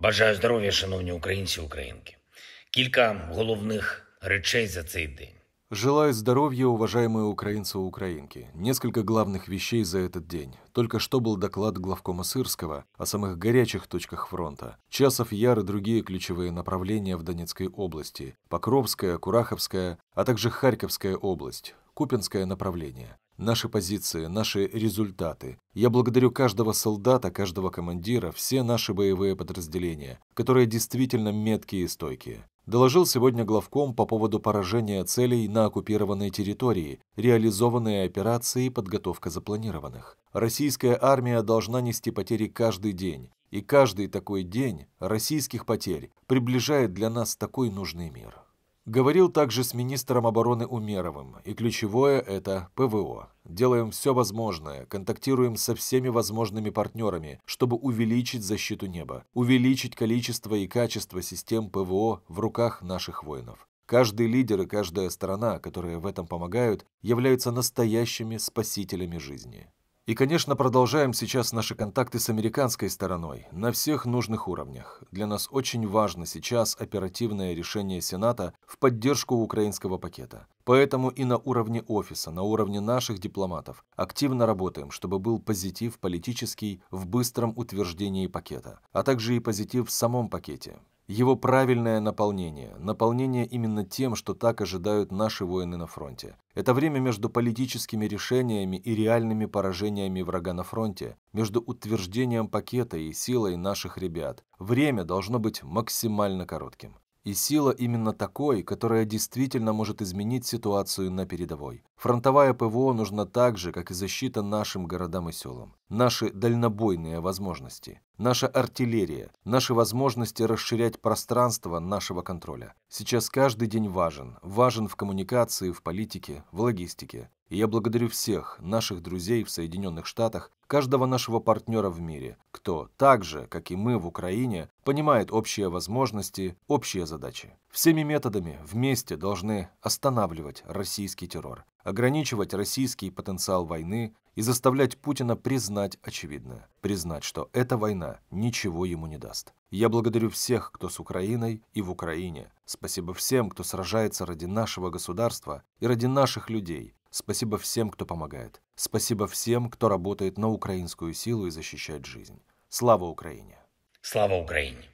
Бажаю здоров'я, шановні українці і українки. Кілька головних речей за цей день. Желаю здоровья, уважаемые украинцы и украинки. Несколько главных вещей за этот день. Только что был доклад главкома Сырского о самых горячих точках фронта. Часов Яр и другие ключевые направления в Донецкой области. Покровская, Кураховская, а также Харьковская область. Купинское направление. Наши позиции, наши результаты. Я благодарю каждого солдата, каждого командира, все наши боевые подразделения, которые действительно меткие и стойкие. Доложил сегодня главком по поводу поражения целей на оккупированной территории, реализованные операции и подготовка запланированных. Российская армия должна нести потери каждый день, и каждый такой день российских потерь приближает для нас такой нужный мир. Говорил также с министром обороны Умеровым, и ключевое – это ПВО. Делаем все возможное, контактируем со всеми возможными партнерами, чтобы увеличить защиту неба, увеличить количество и качество систем ПВО в руках наших воинов. Каждый лидер и каждая страна, которые в этом помогают, являются настоящими спасителями жизни. И, конечно, продолжаем сейчас наши контакты с американской стороной на всех нужных уровнях. Для нас очень важно сейчас оперативное решение Сената в поддержку украинского пакета. Поэтому и на уровне офиса, на уровне наших дипломатов активно работаем, чтобы был позитив политический в быстром утверждении пакета, а также и позитив в самом пакете. Его правильное наполнение, наполнение именно тем, что так ожидают наши воины на фронте. Это время между политическими решениями и реальными поражениями врага на фронте, между утверждением пакета и силой наших ребят. Время должно быть максимально коротким. И сила именно такой, которая действительно может изменить ситуацию на передовой. Фронтовая ПВО нужна так же, как и защита нашим городам и селам. Наши дальнобойные возможности, наша артиллерия, наши возможности расширять пространство нашего контроля. Сейчас каждый день важен. Важен в коммуникации, в политике, в логистике. И я благодарю всех наших друзей в Соединенных Штатах, каждого нашего партнера в мире, кто так же, как и мы в Украине, понимает общие возможности, общие задачи. Всеми методами вместе должны останавливать российский террор, ограничивать российский потенциал войны и заставлять Путина признать очевидное, признать, что эта война ничего ему не даст. Я благодарю всех, кто с Украиной и в Украине. Спасибо всем, кто сражается ради нашего государства и ради наших людей, Спасибо всем, кто помогает. Спасибо всем, кто работает на украинскую силу и защищает жизнь. Слава Украине! Слава Украине!